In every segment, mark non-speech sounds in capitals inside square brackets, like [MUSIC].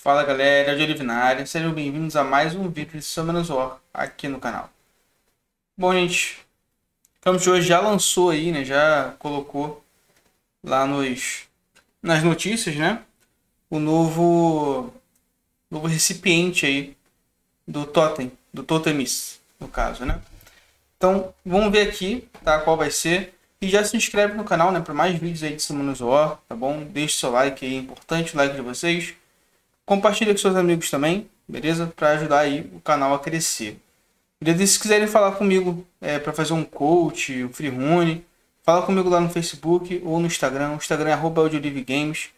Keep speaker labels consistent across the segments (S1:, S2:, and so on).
S1: Fala galera, de Olivinária, sejam bem-vindos a mais um vídeo de Summoners War aqui no canal. Bom gente, o campo de hoje já lançou aí, né, já colocou lá nos, nas notícias, né, o novo, novo recipiente aí do Totem, do Totemis, no caso, né. Então, vamos ver aqui, tá, qual vai ser. E já se inscreve no canal, né, para mais vídeos aí de Summoners War, tá bom? Deixe seu like aí, é importante o like de vocês Compartilha com seus amigos também, beleza? Para ajudar aí o canal a crescer. Beleza? E se quiserem falar comigo é, para fazer um coach, um free rune, fala comigo lá no Facebook ou no Instagram. O Instagram é Games.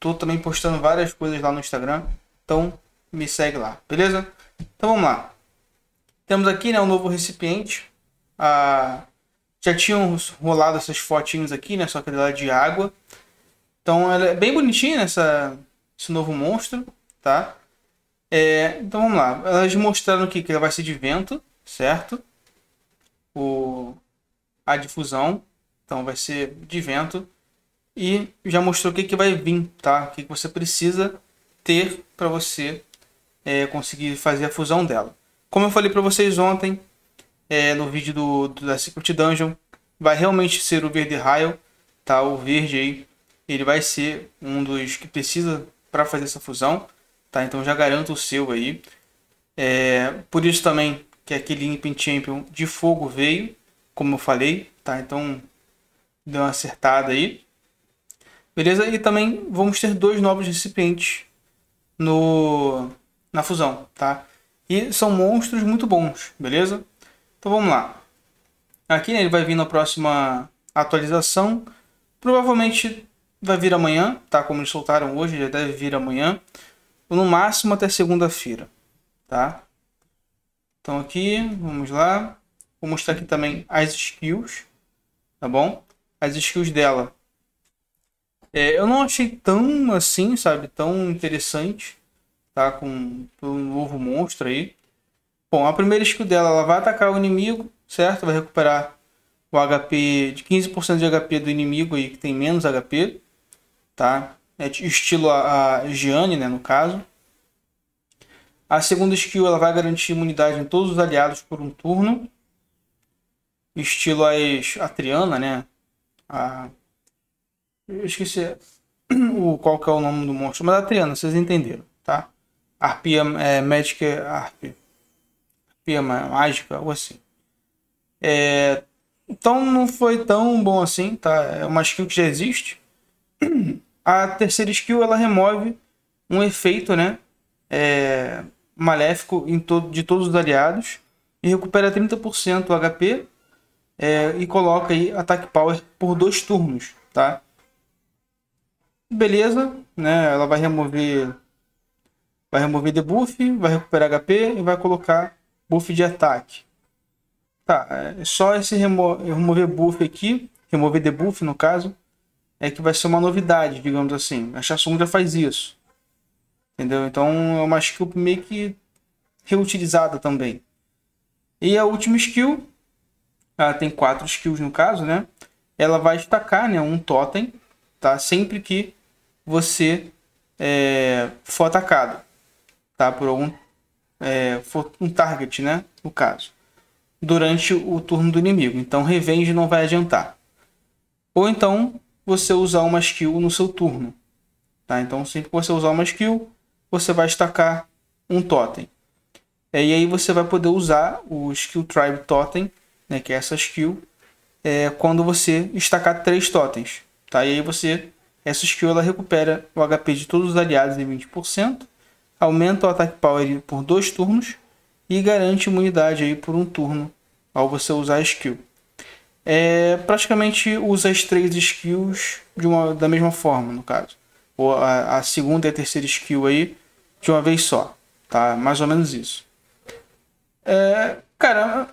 S1: Tô também postando várias coisas lá no Instagram. Então me segue lá, beleza? Então vamos lá. Temos aqui né, um novo recipiente. Ah, já tinham rolado essas fotinhos aqui, né? Só que ela é de água. Então ela é bem bonitinha né, essa, esse novo monstro tá? É, então vamos lá. Elas mostraram aqui que ela vai ser de vento, certo? O, a difusão. Então vai ser de vento. E já mostrou o que, que vai vir, tá? O que, que você precisa ter para você é, conseguir fazer a fusão dela. Como eu falei para vocês ontem, é, no vídeo do, do, da Secret Dungeon, vai realmente ser o verde raio, tá? O verde aí, ele vai ser um dos que precisa para fazer essa fusão tá? Então já garanto o seu aí. É, por isso também que aquele Impin Champion de fogo veio, como eu falei, tá? Então deu uma acertada aí. Beleza? E também vamos ter dois novos recipientes no na fusão, tá? E são monstros muito bons, beleza? Então vamos lá. Aqui né, ele vai vir na próxima atualização. Provavelmente vai vir amanhã, tá? Como eles soltaram hoje, já deve vir amanhã no máximo até segunda-feira, tá? Então aqui, vamos lá. Vou mostrar aqui também as skills, tá bom? As skills dela. É, eu não achei tão assim, sabe? Tão interessante, tá? Com um novo monstro aí. Bom, a primeira skill dela, ela vai atacar o inimigo, certo? Vai recuperar o HP de 15% de HP do inimigo aí que tem menos HP, tá? né, estilo a, a Gianni, né, no caso. A segunda skill ela vai garantir imunidade em todos os aliados por um turno, estilo as, a Triana, né? A, eu esqueci o, qual que é o nome do monstro, mas a Triana, vocês entenderam, tá? Arpia é, Magic Arpia Mágica, algo assim. É, então não foi tão bom assim, tá? É uma skill que já existe. [CLEARS THROAT] A terceira skill ela remove um efeito né, é, maléfico em to de todos os aliados e recupera 30% HP é, e coloca aí ataque power por dois turnos, tá? Beleza, né? Ela vai remover vai remover debuff, vai recuperar HP e vai colocar buff de ataque. Tá, é só esse remo remover buff aqui, remover debuff no caso, é que vai ser uma novidade, digamos assim. A Samsung já faz isso. Entendeu? Então é uma skill meio que reutilizada também. E a última skill, ela tem quatro skills no caso, né? Ela vai destacar né, um totem, tá? Sempre que você é, for atacado, tá? Por algum é, for um target, né? No caso, durante o turno do inimigo. Então, revenge não vai adiantar. Ou então, você usar uma skill no seu turno. Tá? Então, sempre que você usar uma skill, você vai destacar um totem. É, e aí você vai poder usar o Skill Tribe Totem, né, que é essa skill, é, quando você destacar três totens. Tá? E aí você, essa skill ela recupera o HP de todos os aliados em 20%, aumenta o Attack Power por dois turnos e garante imunidade aí por um turno ao você usar a skill é, praticamente usa as três skills de uma, da mesma forma, no caso. Ou a, a segunda e a terceira skill aí de uma vez só. Tá? Mais ou menos isso. É, cara,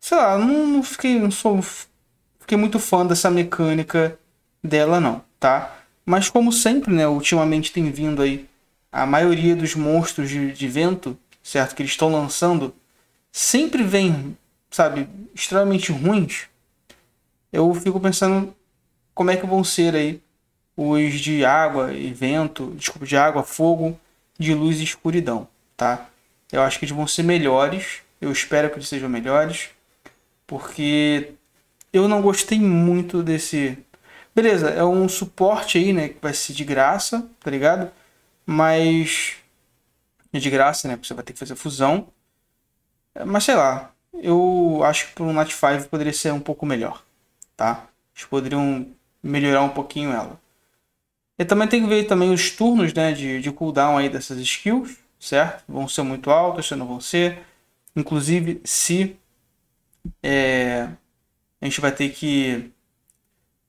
S1: sei lá, não, não, fiquei. Não sou. Fiquei muito fã dessa mecânica dela, não, tá? Mas como sempre, né? Ultimamente tem vindo aí a maioria dos monstros de, de vento, certo? Que eles estão lançando, sempre vem, sabe, extremamente ruins eu fico pensando como é que vão ser aí os de água e vento, desculpa, de água, fogo, de luz e escuridão, tá? Eu acho que eles vão ser melhores, eu espero que eles sejam melhores, porque eu não gostei muito desse. Beleza, é um suporte aí, né, que vai ser de graça, tá ligado? Mas é de graça, né, você vai ter que fazer fusão. Mas sei lá, eu acho que para um Nat 5 poderia ser um pouco melhor tá? Eles poderiam melhorar um pouquinho ela. E também tem que ver também os turnos né, de, de cooldown aí dessas skills, certo? Vão ser muito altos, se não vão ser. Inclusive, se é, a gente vai ter que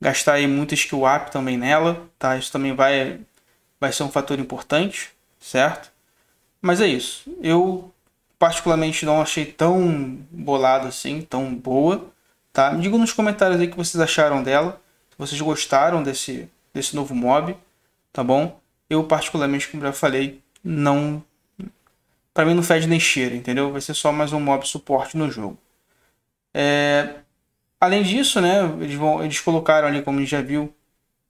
S1: gastar aí muito skill up também nela, tá? Isso também vai, vai ser um fator importante, certo? Mas é isso. Eu particularmente não achei tão bolado assim, tão boa. Tá? Me digam nos comentários aí o que vocês acharam dela, se vocês gostaram desse, desse novo mob, tá bom? Eu, particularmente, como já falei, não. Pra mim não fede nem cheira, entendeu? Vai ser só mais um mob suporte no jogo. É... Além disso, né, eles, vão, eles colocaram ali, como a gente já viu,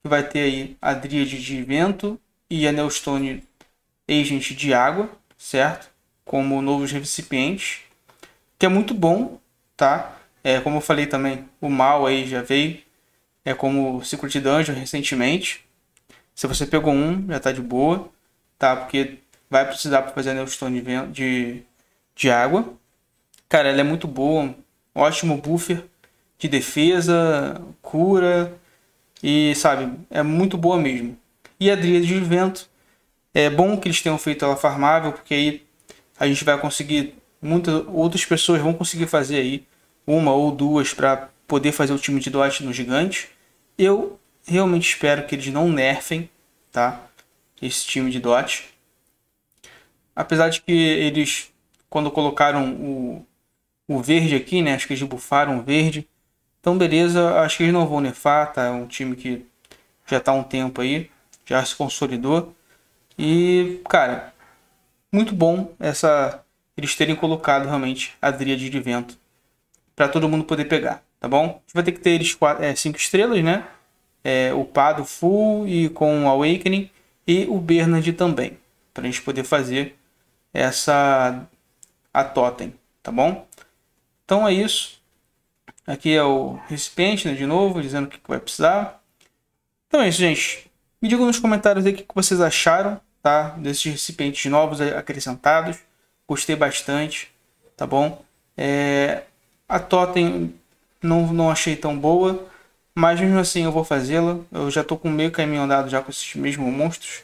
S1: que vai ter aí a Dríade de Vento e a Neustone Agent de Água, certo? Como novos recipientes, que é muito bom, tá? É, como eu falei também, o mal aí já veio. É como o Secret Dungeon recentemente. Se você pegou um, já tá de boa, tá? Porque vai precisar para fazer a Neustone de, de, de água. Cara, ela é muito boa, ótimo buffer de defesa, cura e sabe, é muito boa mesmo. E a Dríade de Vento, é bom que eles tenham feito ela farmável, porque aí a gente vai conseguir, muitas outras pessoas vão conseguir fazer aí uma ou duas para poder fazer o time de Dwight no gigante. Eu realmente espero que eles não nerfem, tá? Esse time de Dot. Apesar de que eles, quando colocaram o, o verde aqui, né? Acho que eles bufaram o verde. Então, beleza. Acho que eles não vão nerfar, tá? É um time que já está há um tempo aí. Já se consolidou. E, cara, muito bom essa eles terem colocado realmente a dríade de vento para todo mundo poder pegar, tá bom? A gente vai ter que ter eles 5 é, estrelas, né? É, o Pado Full e com o Awakening e o Bernard também, para a gente poder fazer essa a totem, tá bom? Então é isso. Aqui é o recipiente, né, de novo, dizendo o que vai precisar. Então é isso, gente. Me digam nos comentários aí o que vocês acharam, tá? Desses recipientes novos acrescentados. Gostei bastante, tá bom? É, a Totem não, não achei tão boa, mas mesmo assim eu vou fazê-la. Eu já estou com meio caminho andado já com esses mesmos monstros.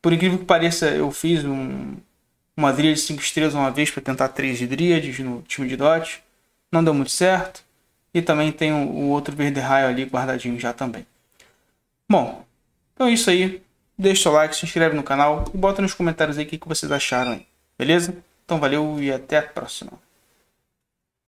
S1: Por incrível que pareça, eu fiz um, uma Dríade 5 estrelas uma vez para tentar 3 Dríades no time de Dot. Não deu muito certo. E também tem o, o outro verde raio ali guardadinho já também. Bom, então é isso aí. Deixa o like, se inscreve no canal e bota nos comentários aí o que, que vocês acharam aí. Beleza? Então valeu e até a próxima.